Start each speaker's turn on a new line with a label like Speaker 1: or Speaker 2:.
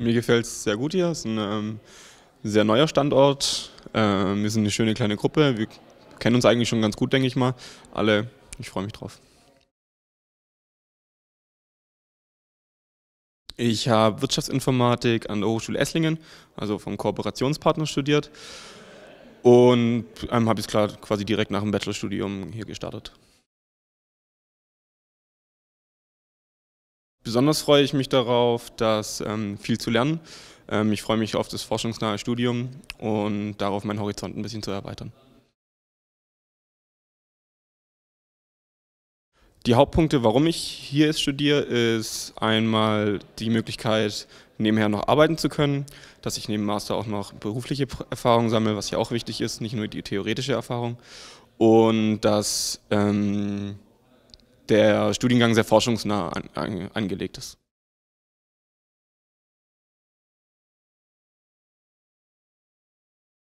Speaker 1: Mir gefällt es sehr gut hier. Es ist ein ähm, sehr neuer Standort. Äh, wir sind eine schöne kleine Gruppe. Wir kennen uns eigentlich schon ganz gut, denke ich mal. Alle, ich freue mich drauf. Ich habe Wirtschaftsinformatik an der Hochschule Esslingen, also vom Kooperationspartner studiert und ähm, habe ich es quasi direkt nach dem Bachelorstudium hier gestartet. Besonders freue ich mich darauf, dass ähm, viel zu lernen. Ähm, ich freue mich auf das forschungsnahe Studium und darauf, meinen Horizont ein bisschen zu erweitern. Die Hauptpunkte, warum ich hier jetzt studiere, ist einmal die Möglichkeit, nebenher noch arbeiten zu können, dass ich neben Master auch noch berufliche Erfahrung sammle, was ja auch wichtig ist, nicht nur die theoretische Erfahrung. Und dass ähm, der Studiengang sehr forschungsnah an, an, angelegt ist.